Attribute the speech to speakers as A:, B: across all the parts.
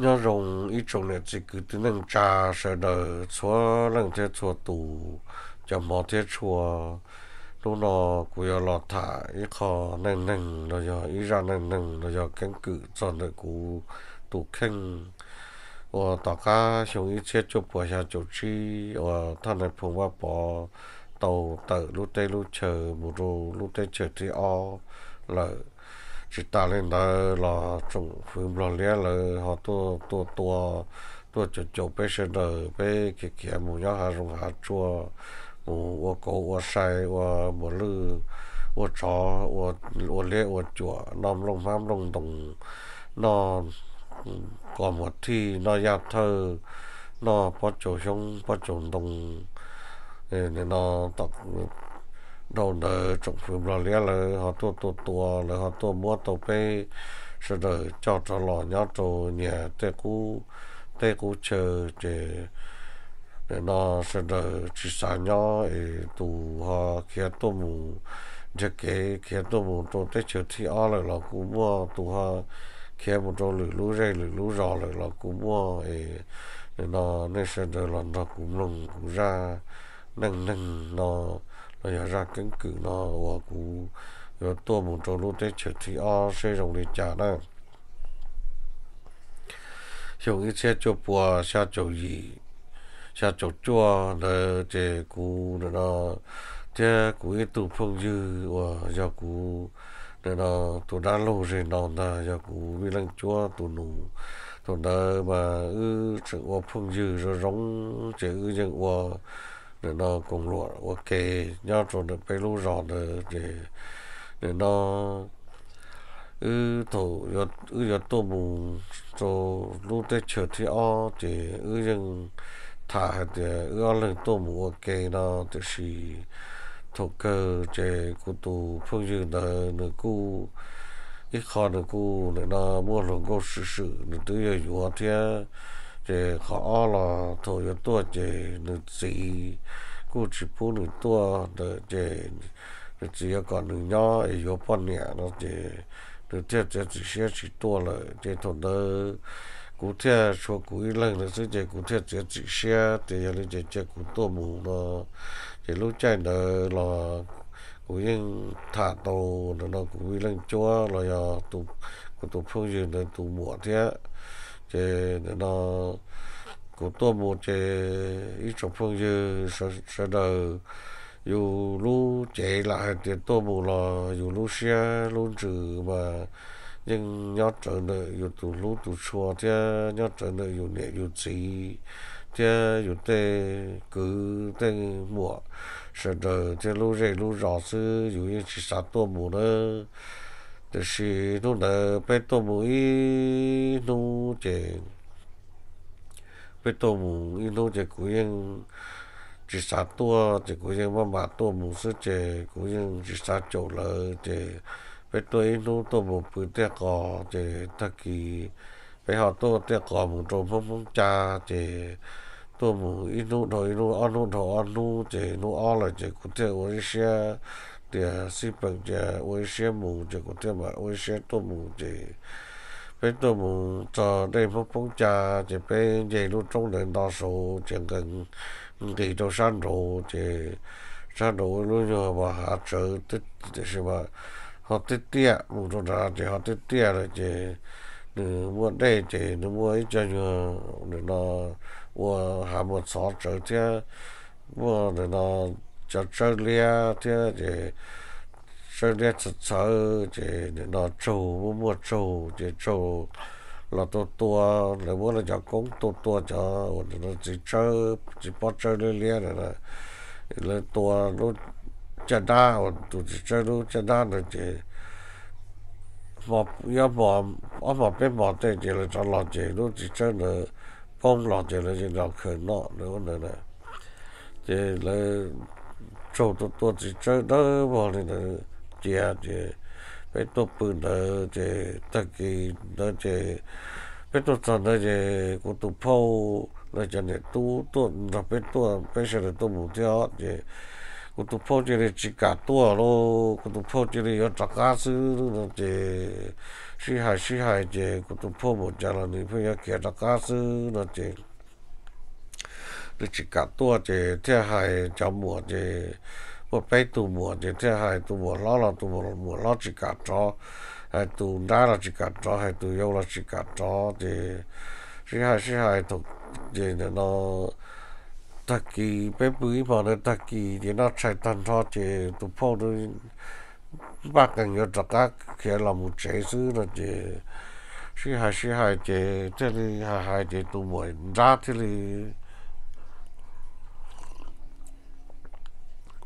A: 要用一种呢，这个只能扎实的，做能在做土，就没在做，都那古要老太，一靠能能了要，一让能能了要根据做那古土坑，我大家上一些就不下就去，我他那碰我包，到到路在路车，不如路在车的哦了。จิตาเล่นเลยเจงฟื้นเราเลี้ยเลยหอตัวตัวตัวตัวจะจบไปเชนเดอร์ไปเกี่ยวมุยาหารงหาชัวมุวโกวใส่วบลือวช้อวอวเลี้ยวจั่วน้อมลงน้ำลงตรงนอนก่อนหมดที่นอยาเธอนอพอจชงพอจตรงเนี่ยนอตัก đầu là trồng phim là lẽ là họ tua tua tua là họ tua mua tàu cái sự đời cho cho lò nhau cho nhà tê cú tê cú chờ để để nó sự đời chỉ xả nhau để tụ họ kia tụ mù giờ cái kia tụ mù tụ tê chờ thì ở lại là cú mua tụ họ kia một chỗ lử lú rây lử lú rò lại là cú mua để nó nên sự đời là nó cũng lùng cũng ra nâng nâng nó nó ờ, ờ, giờ ra cứng cử nó và cũng rồi tôi muốn trâu lúc đấy chơi thì ao sẽ rồng để trả nữa dùng cái xe cho bùa xe cho gì xe cho chua là chế cú là nó chế cú cái tụ phong dư và do cú là nó tụ đá lô rồi nó là do cú vi lăng chua tụ nụ tụ đó mà ư sự phong dư rồi rong chế ư dân và để nó cùng lụa ok nhau trộn được cái lũ giòn để để nó ư thổ yết ư yết tổ bù cho lũ tê chở thì o thì ư dừng thả thì ư o lần tổ bù ok nó thì chỉ thổ cơ để cụ tù phương dư là nửa cụ ít khó nửa cụ nửa nó mua lồng câu sự sự nửa tư giờ yuan thế là bao nhiêu 这好了，头有多这能谁，估计不能多的这，那只要搞能要也要半年了这，那这这这些是多了，这头的。cụ thể số cuối lần là sẽ chạy cụ thể chạy chỉ xe thì giờ là chạy chạy cụ tô mù nó chạy lúc chạy nữa là cụ yên thả tàu nó nó cụ yên lần chúa là do, tụ cụ tụ phương diện là tụ mùa thế chế nó cũng tôi một chế ít trong phương dư sợ sợ đời dù lú chế lại thì tôi một là dù lũ xe lú trừ mà nhưng nhớ trở nợ dù tụ lú tụ chùa thì nhớ trở nợ dù nệ dù chỉ thì dù tê cứ tê mùa sợ đời thì lũ rể lú rõ sư dù yên chỉ sát tôi một nữa 就是弄了被多母一弄这，被多母一弄这古人，这啥多这古人妈妈多母是这古人这啥久了这，被多一弄多母不得个这他给，被好多得个母做风风家这。多母一路头一路二路头二路这路二了这古天我一些。dia si pang dia wei xie mu dia ko dia ma wei xie tu mu dia bên tu mu cho nên phong phong cha thì bên dạy lúc trong nền đa số chuyện cần kỳ cho san đồ thì san đồ luôn nhờ mà hạ trợ tích thì sẽ mà họ tích tia mu cho ra thì họ tích tia rồi thì nếu mua đây thì nếu mua ít cho nhờ nó mua hạ một sáu trợ thì mua để nó Australia thì thì Australia chỉ sợ thì nó trâu mua trâu thì trâu là to to là muốn là cho công to to cho nó chỉ chơi chỉ bắt chơi liên liên này là là to nó chả đa hoặc tụi chỉ chơi nó chả đa là chỉ một yếu bỏ ở một bên bỏ thì chỉ là cho lọt chỉ nó chỉ chơi là bông lọt chỉ là chỉ lọt khởi nọ nữa nữa này thì là trâu tôi tôi chỉ chơi đó bỏ đi là chị à chị bé tôi bự là chị ta kỳ đó chị bé tôi chọn đó chị của tôi phâu là cho nên tu tôi là bé tôi bé sẽ là tôi muốn theo chị của tôi phâu chỉ là chỉ cả tôi lo của tôi phâu chỉ là trả cá sư là chị sĩ hải sĩ hải chị của tôi phâu một trả là người phải trả cá sư là chị 你一角多者，即係就無者，無俾都無者，即係都無攞啦，都無無攞一角咗，係都拿啦一角咗，係都有啦一角咗者，即係即係同人哋咯。特技俾背包的特技，你那菜單炒者都跑到八斤要十家，其實那麼 chế sư là chế，是還是還 chế，這裡還還 chế 都沒人渣這裡。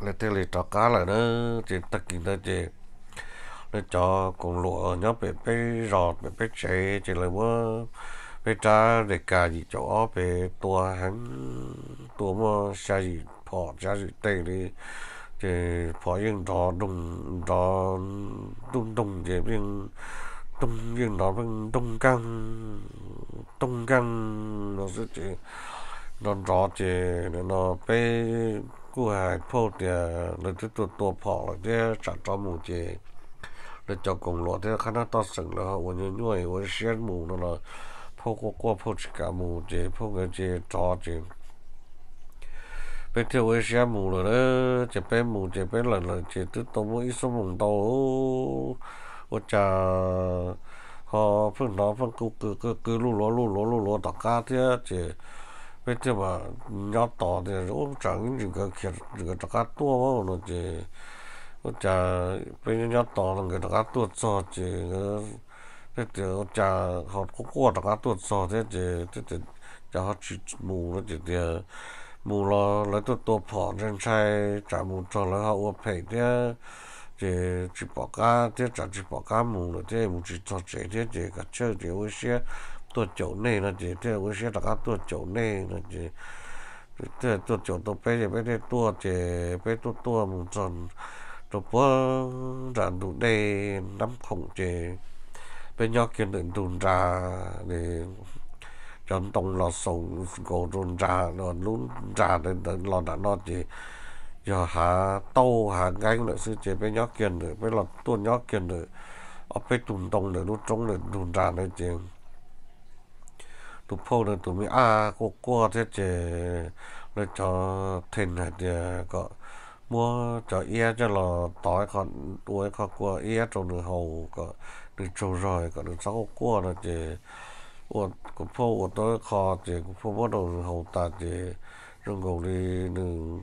A: là thế là cho cá là nó chỉ tất cả nó chỉ nó cho con lụa nhóc bị bị rọt bị bị chế chỉ là mua bị trả để cả gì chỗ bị tua hắn tua mà xa gì phò xa gì tây đi chỉ phò yên đó đông đó đông đông chỉ bên đông yên đó bên đông căng đông căng nó sẽ chỉ nó rõ chỉ nó bé cú hà phô thì là cái tụ tụ phò là cái trả cho mù chê là cho cùng lộ thế khả năng to sừng là họ như nhuy họ xuyên mù nó là phô cô cô phô chỉ cả mù chê phô cái chê cho chê bây giờ họ xuyên mù rồi đó chê bé mù chê bé lần lần chê tức tụ mù ít số mùng đầu họ chả họ phương nó phương cứ cứ cứ cứ lù lỗ lù lỗ lù lỗ tất cả thế chê pete ba nya ta de o chang ji ga kher ji ga ta ka to wa lo je o cha pe nya ta lo ga ta ka to cho je ga pete o cha ha ko ko ta ka to cho de je te te cha ha chi mu lo je de mu lo la to to pho ren chai cha mu cho la ha o pe de je chi pa ka de cha chi pa ka mu lo de mu chi cho je de je ga che de o xie 做酒内呢，这这我些大家做酒内呢，这这做酒都别的别的多这别多多么种，都不然都内南孔这，别鸟见人都炸呢。chọn tông lò sông cổ run ra nó lún ra đến đến lò đã nó chỉ giờ hạ tàu hạ gánh nữa sư chế bên nhóc kiền nữa bên lò tuôn nhóc kiền nữa ở bên tùng tông nữa lúc trống nữa run ra nữa chứ tụ phô là tụi mi à cô cô thế chứ nó cho thêm thì à, có mua cho ia cho là tối con tuổi con qua ia trong nửa hầu có được trâu rồi có được sáu qua là chứ 我个破我都靠这个破破都是好大的，人工的能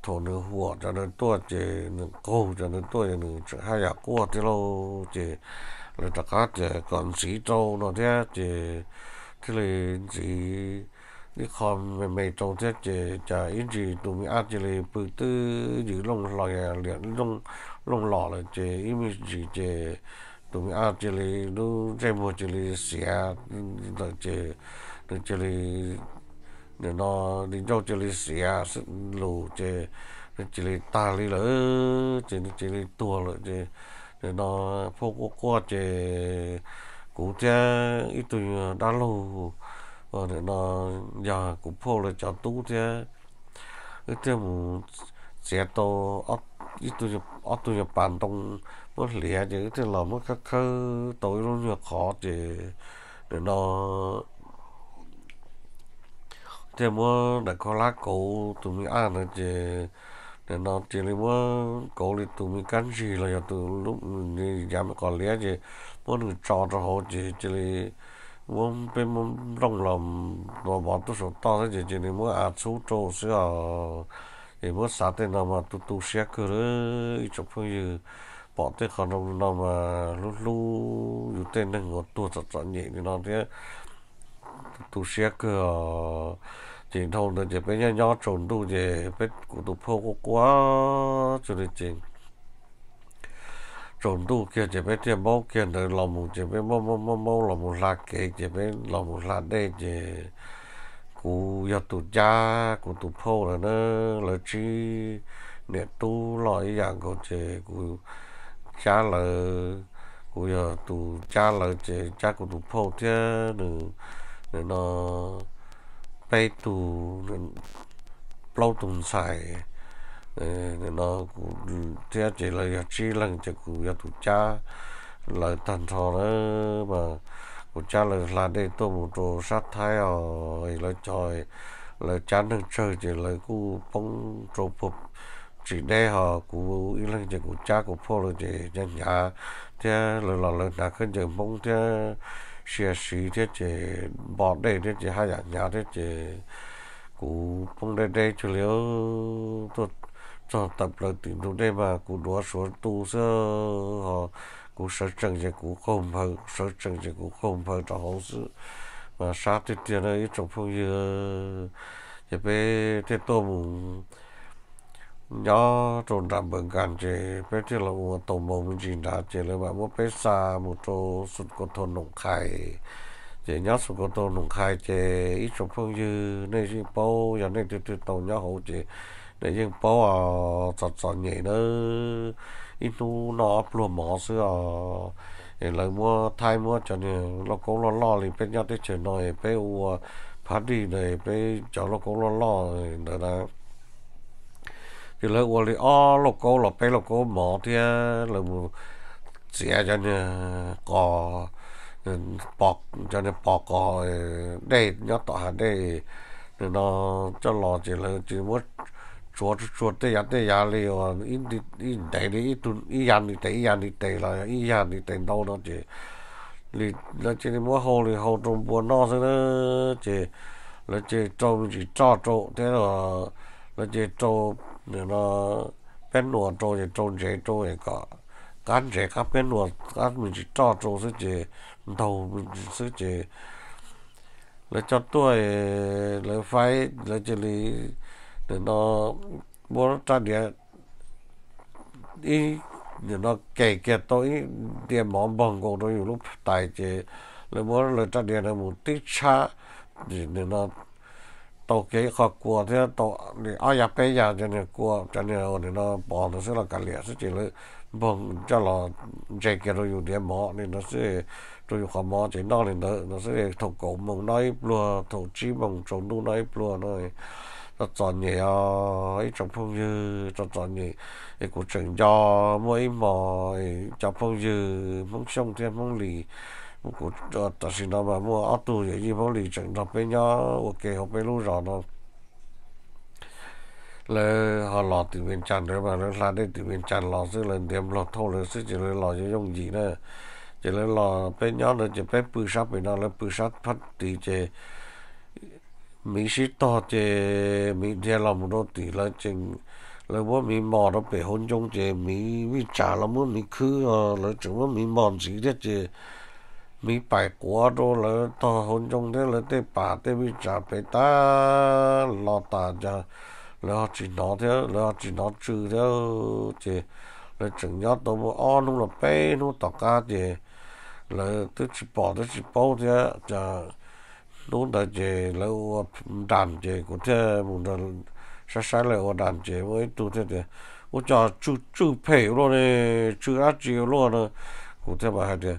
A: 头能火，咱能多的能够，咱能多的能这还要过的喽，这那大家这干水州那点这。chile chỉ đi khom về mày trong thế chỉ chả ít gì tụi mình ăn chile bự tư giữ lông lò ya à, liền lông lông lò là chỉ ít mình tụi mình ăn chile nó chơi một chile xia rồi chỉ rồi chile để nó đi cho chile xia lù chỉ chile ta li lỡ chỉ chile tua lỡ chỉ để nó phô qua chỉ cũng cha ít tuổi đã lâu và ờ, để nó giờ cụ phô là cho tú cha ít tuổi mù sẽ to ớt ít tuổi ớt tuổi nhập bàn tông mất lẻ chứ ít tuổi là mất các khơ tối luôn nhập khó chứ để nó thế mua đã có lá cổ tụi mình ăn rồi chứ để nó chỉ là mà cố lên tụi mình cắn gì là từ lúc đi dám còn lẽ gì muốn được trò cho họ chỉ chỉ là muốn bên muốn đông lòng nó bỏ tôi số to thế chỉ chỉ là muốn ăn số trâu sữa thì muốn sát thế nào mà tụi tụi xe cứ rồi, chụp phương như bỏ thế còn đâu nào mà lúc lúc dù tên đang ngồi tua chặt chặt nhẹ thì nó thế tụi xe cứ chính thâu được chỉ bây giờ nhỏ trốn đủ gì biết cụ tụ phô có quá cho nên chính trốn đủ kia chỉ biết tiền bao kia được lòng một chỉ biết bao bao bao bao lòng một là kế chỉ biết lòng một là đây chỉ cụ giờ tụ cha cụ tụ phô là nó là chi nè tu loại dạng của chỉ cụ cha là cụ giờ tụ cha là chỉ cha cụ tụ phô thế nữa nó bay tù lâu tùng xài ờ, nó theo chỉ là chỉ lần chỉ cũng yêu tụ cha là thần thọ đó mà của cha là là đây tôi một đồ sát thái rồi là trời là cha đang chơi chỉ là cú bóng trộn phục chỉ đây họ của ý lần chỉ của cha của phô là chỉ nhà thế là là là đã khơi chỉ bóng thế xe sĩ thế chế bỏ đây thế chế hai dạng nhà thế chế phong đây đây chủ yếu tôi cho tập là tìm đúng đây mà cú đua số tu sơ họ cú sở trần chế cú không hơn sở trần chế cú không hơn cho hậu sự mà sát thì tiền ấy trong phong như chế bé thế tôi nhỏ trộn đạm bằng cản chế bé chỉ là uống tổng bộ mình chỉ đá chế là bạn một bé xa một chỗ sụt cột thôn nông khai chế nhát sụt cột thôn nông khai chế ít chụp phương dư nơi riêng bao giờ nơi từ từ tàu nhỏ hậu chế để riêng bao à chặt chặt nhẹ nữa ít nu nó plum mỏ xưa à để lại mua thay mua cho nên nó cũng lo lo thì bên nhau tới chơi nói bé u à, phát đi này bé cho nó cũng lo lo rồi đó thì lỡ qua đi ó lô cô lô bé lô cô mỏ thì lỡ mù xe cho nên có bọc cho nên bọc có đây nhớ tỏ hẳn đây thì nó cho lò chỉ là chỉ muốn chuột chuột tây yàn tây yàn li và in đi in tây đi in tun in yàn đi tây in yàn đi tây là in yàn đi tây đâu đó chứ li nó chỉ đi mua hồ li hồ trong buồn nó thế đó chỉ là chỉ trâu chỉ cho trâu thế là là chỉ trâu เี๋ยวเราเป็นหนวดโจยโจเจโจเองก็การเจก็ับเป็นหนวดการมีจิตจโจซึ่งเจมันีท่าซึ่งเจ แล้วจอดตัวแล้วไฟแล้วจะลีเดี๋ยวเราบริจาคเดียย์อีเดี๋ยวเราเก่เก่ตัวอีเดี๋ยวหมอบังกงตัวอยู่รูปตายเจแล้วบริจาคเดี๋ยวเราหมุนติชาเดี๋ยวเรา tổ kế khó của thế tổ thì ai nhập cái nhà cho nên của cho nên ở nó bỏ nó sẽ là cả liệt sẽ chỉ là bông vâng, cho là chạy kia rồi dùng điện mỏ nên nó sẽ rồi dùng khó mỏ chỉ nó nên nó nó sẽ thổ cổ mông nói plua thổ chi mông trống đu nói plua nói nó chọn nhẹ ờ, ấy trong phong dư nó chọn nhẹ ấy của trường do mỗi mỏ cho phong dư mông sông thêm mông lì là là nó nó học mà ra 我这但是那么我阿杜也一帮里正常被伢我给后被路上了，来哈老对面站着嘛，那啥的对面站老是人点老偷了，是就来老就用钱呢，就来老被伢了就被捕杀被那了捕杀他对这。mình sĩ to chế mình theo lòng đó tỷ là chỉ là bố mình mò đó bể hôn trong chế mình mình trả là muốn mình cứ ờ, là chúng mình mòn gì đó chế mi bài quá đó lỡ to hôn trong thế lỡ tê bà tê mi trả bế ta lo ta cho lỡ chỉ nó thế lỡ chỉ nó trừ thế thì lỡ chừng nhớ tổ mua o nung là bê nung tỏ ca thì lỡ tức chỉ bỏ tức chỉ bố thế cho nung đại chế lỡ đàn chế của thế mùng đàn sẽ sẽ lỡ đàn chế với tu thế thì 我叫就就配了呢，就俺只有了呢，我才把还得。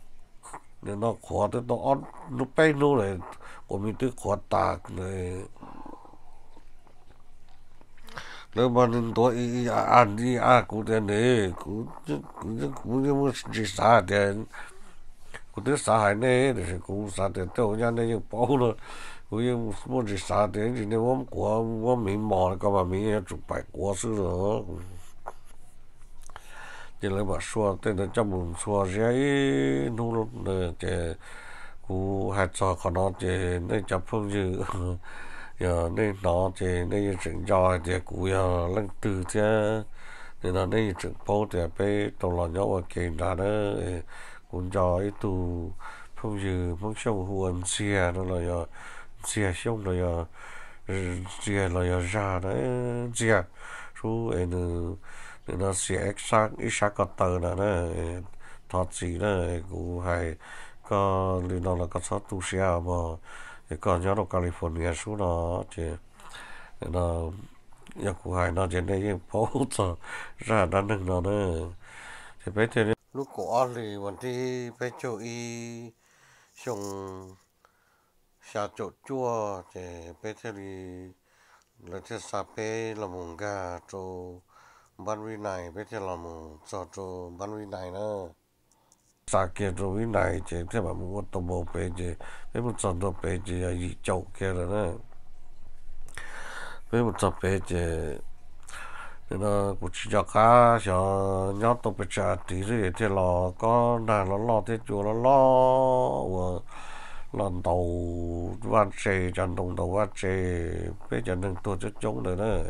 A: เนี่ยนอกขวดต้องอ้อนลุกแป้งรู้เลยผมมีตื้อขอตากเลย แล้วมันตัวอีอ่านอีอากูเดนเนี่ยกูจะกูจะกูจะมึงจะสาเดนกูจะสาหายเนี่ยเดี๋ยวกูสาเดนเต้าเนี่ยเนี่ยยังเป่าเลยกูยังมึงจิสาเดนจริงๆน่ยผมกลัวว่ามีหมอก็มามีจุกไปกลัวซื้เหรอ thì lấy bà xua tên là trong bụng xua giấy nụ lúc nè thì cú hạt sò của nó thì nên chấp phong dự giờ nên nó thì nên chỉnh cho thì cú giờ lăng từ thế thì là nên chỉnh phố thì bé tổ lò nhau ở kia đó đó cũng cho ít tù phương dự phương sông huân xe đó là giờ xe sông là giờ xe là giờ ra đấy xe số ấy nên nó sẽ sang ít sáng còn tờ là nó chỉ nó cũng hay có liên đó là có sát tu sĩ à mà còn nhớ nó California xuống nó thì nó nhà cụ hay nó trên đây phố tờ ra đan đừng nó nữa thì bây giờ lúc cổ thì vẫn đi bây giờ y xong chua thì bây giờ thì là thế mùng gà trâu bán vi này bây giờ làm cho cho bán vi này nữa sa kia cho vi này chứ, thế mà mua tổ bộ bé chứ, bây giờ cho tổ bé chứ, là gì chậu kia rồi nữa biết một trăm bé chỉ nên là cũng chỉ cho cá cho nhóm tổ bé cha tí rồi thế là có đàn nó lo thế chùa nó lo và lần đầu van xe chân đồng đầu van xe bây giờ đừng tôi rất chống rồi nữa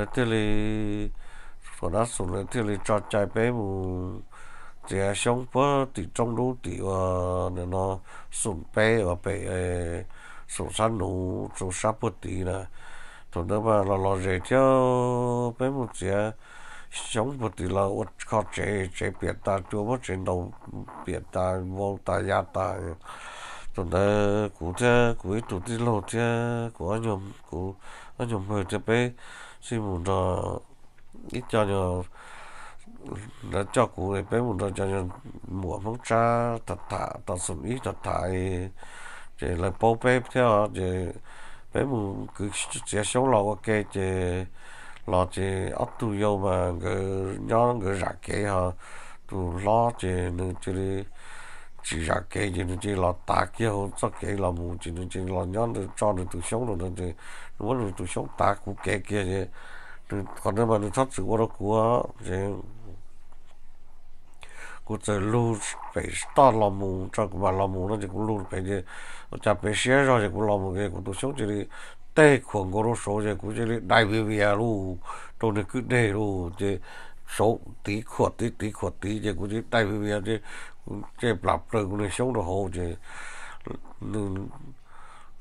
A: 那这里说那说了这里抓在北部，这上坡地中路地哇，那那顺北哇北诶，顺山路走沙坡地呢，从那嘛老老热叫北部这。sống một tí là út khó chế chế biệt ta chúa mất chế đầu biệt ta vô ta gia ta tụi nó cũng thế cũng tụi đi lộ thế của anh nhầm của anh nhầm hơi thế bé si mu cho ít cho nhiều là cho cụ này bé mu cho cho nhiều mùa phong trà thật thà thật sủng ý thật thà thì là bao bé theo thì bé một cứ sẽ sống lâu cái thì lo thì ấp tu yêu mà cái nhóm cái rạc cái ha tu lo thì nên đi chỉ ra cái gì nó chỉ là ta kia hậu cho cái là mù chỉ nó chỉ là nhon được cho được từ sống rồi nó chỉ nó muốn được từ sống ta cũng cái kia gì còn nếu mà nó thoát sự đó của thì của từ lu phải to là mù cho cũng mà là mù nó thì cũng lu phải gì chả phải xé rồi thì cũng là mù cái cũng từ sống chỉ tê khuẩn có nó số thì cũng chỉ đại biểu vì lu tôi được cứ đề lu thì số tí khuẩn tí tí khuẩn tí thì cũng chỉ đại biểu vì thì 这不不我们想着好就，嗯，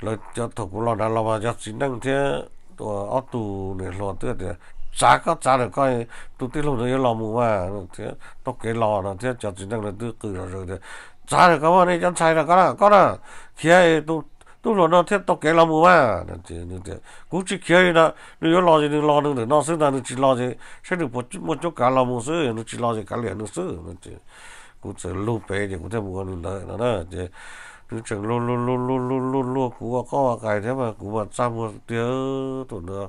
A: 那叫土古老南老嘛叫只能这多阿杜那老多的，咋个咋的个，都对路都有老母嘛，这都给老了，这叫只能那都给了这的，咋的个嘛那叫菜了个了个了，现在都。都说那天都给老母啊，那这那这，估计开人呢，你要老些你老能的，那生产你去老些，甚至不不就干老母事，你去老些干两的事，那这。cú chơi lu pe thì cũng sẽ mua lu lợi nó đó chứ chơi chẳng lu lu lu lu lu lu lu cũng có cái thế mà cú mà trăm mua tía tổn nữa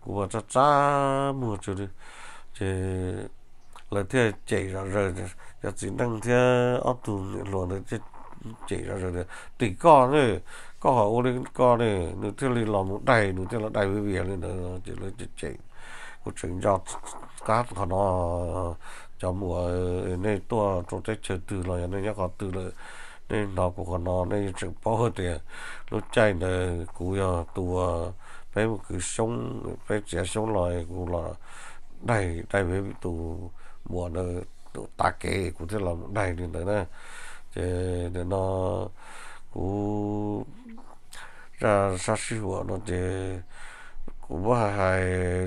A: cú mà cha cha mua chứ đi chứ là thế chạy ra rồi giờ chỉ năng thế ấp tù luôn đấy chứ chạy ra rồi tỷ con này, có họ ô lên con này nó thế lên làm một đầy nó thế là đầy với biển này nó chỉ là chạy cú chuyện giọt cát của nó cho mùa ờ, nên to trong tết chờ từ là nên nhắc họ từ là nên nó cũng còn nó nên chịu bao hơn thì lúc chạy là cũng giờ tua phải ờ, một cái sống phải trẻ sống loài cũng là đầy đầy với tù mùa nó tụ tạ kệ cũng thế là đầy nên đấy nè thì để nó cũng ra sa sư của nó thì cũng hay hay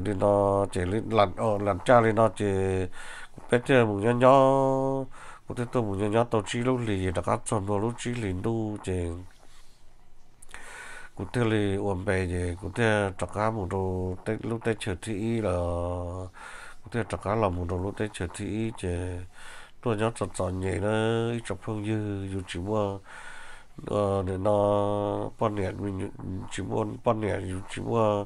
A: nên nó chỉ lên làm ở làm cha lên nó chỉ bây giờ mình nhỏ nhỏ một cái tôi mình nhỏ nhỏ tàu chỉ lúc lì đã cắt chọn đồ lúc chỉ lì đu chè cụ thể là ổn bè gì cụ thể chắc cá một đồ tết lúc tết chờ thị là cụ thể chắc cá là một đồ lúc tết chờ thị chè tôi nhớ chọn chọn nhẹ nữa, nó chọn phương như dù chỉ mua ờ, để nó bọn nhẹ mình chỉ mua bọn nhẹ dù chỉ mua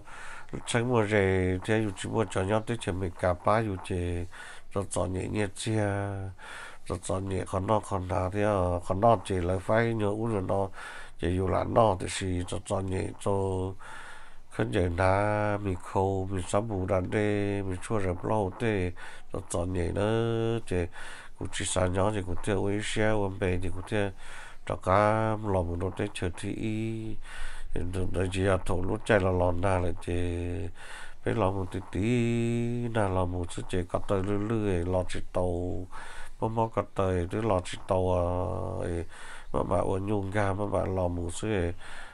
A: tránh mua rẻ thế dù chỉ mua cho nhau tới chè mình cả ba dù chè rồi cho nhẹ nhẹ chia rồi cho nhẹ còn nó còn đá thì còn chỉ là phải nhớ uống rồi chỉ dù là nó thì xì rồi cho nhẹ cho khấn nhẹ mình khâu mình sắm bù đàn đê mình chua rồi lâu tê rồi cho nhẹ chỉ cũng chỉ sáng nhỏ thì cũng theo ấy xe ôm bề thì cũng theo cho cá lòng một đôi tê thì rồi chỉ là thổ lúc chạy là lòn ra là chỉ bé lò một tí tí là lò một chút chế cắt tay lư lư lò chỉ tàu mà mà cắt tay đứa lò chỉ tàu à mà bà ôn nhung ga mà bà lò một chút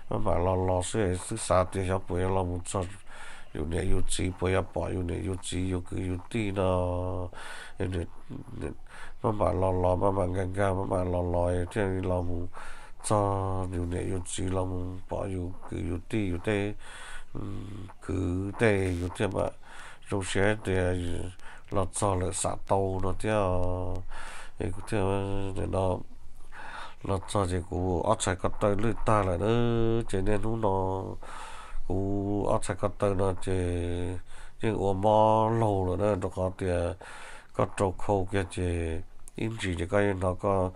A: mà bà lò lò chút sức sa thì cho bé lò một chút yêu này yêu chi bé à bò, yêu này yêu chi yêu cứ yêu tí nó nên mà bà lò lò mà bà ngang ga mà bà lò lò thì lò một cho yêu này yêu chi lò một bò, yêu cứ yêu tí yêu tê cứ để có thể mà trong xe để lọt cho là xả tàu nó thế à. thì có thể để nó lọt cho thì cũng ở trái cắt tay lưỡi ta lại đó cho nên lúc nó cũng ở trái cắt tay nó chỉ nhưng ở mò lâu rồi đó nó có thể có trâu khâu kia chỉ in chỉ thì cái nó có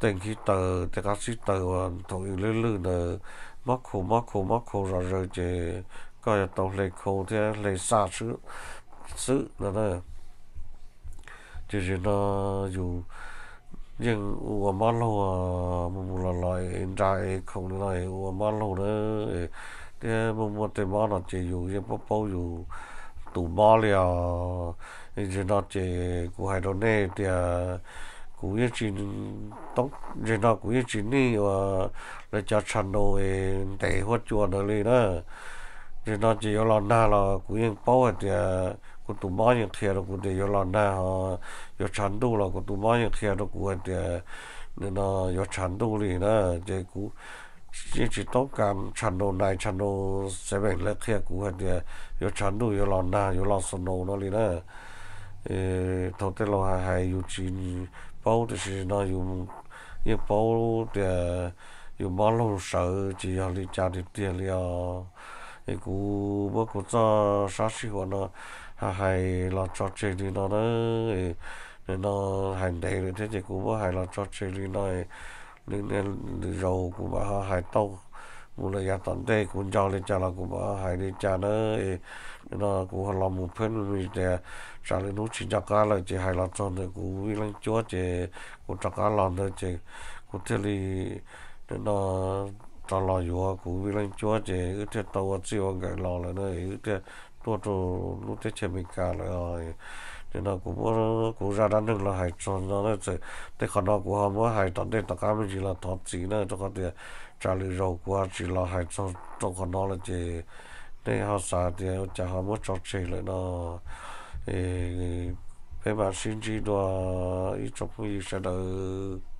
A: tên khi tờ thì các sĩ tờ và thổi lưỡi lưỡi mắc khổ mắc khổ mắc khổ rồi rồi thì coi là tàu lệ khổ thế lệ xa xứ xứ là nè chỉ chỉ nó dù nhưng ua mà lâu à mù là lại trai không nữa này ua mà lâu nữa thế mù mù thì mà nó chỉ dù nhưng bắp bao dù tủ bò liền chỉ nó chỉ của hai đứa này thì 古一只东，人那古一只呢话来叫长路诶，地或做那里呢，人那只要老难了，古人包的的，古都马人贴了，古的要老难哈，要长度了，古都马人贴了，古的人那要长度里呢，这古。chỉ ờ, chỉ tốt cảm chăn đồ này chăn đồ sẽ bị lệ kia cũ hết đi yo chăn đồ yo lon na yo lon sơn đồ nó liền á thầu tê lo hay hay yo 包的是那有，也包的有马路手，只要你家里电了，一个我个早啥时候呢？还还那做这里那呢？那那还得了，这这个我还那做这里那，那那肉个嘛还到。mu le ya tan te ku ja le cha la ku ba hai le cha na e na ku ha la mu pen mi te cha le nu chi ja cá la chỉ hai la chon de ku wi lang cho che ku cha ka la de che ku te li na cha la yo ku wi lang cho che u te ta wa chi wa ga la la na u te to to lu te che mi ka la ai thì nó cũng cũng ra đánh được là hai chọn nó là thế thế còn nó cũng không có hai tận đây tất cả mình chỉ là thoát chỉ nữa cho cái trả lời rồi qua chỉ là hàng trong trong còn nó là chỉ nên họ xả thì chả họ mất trò chơi lại nó bé bà xin chỉ đó ít trong khi sẽ đợi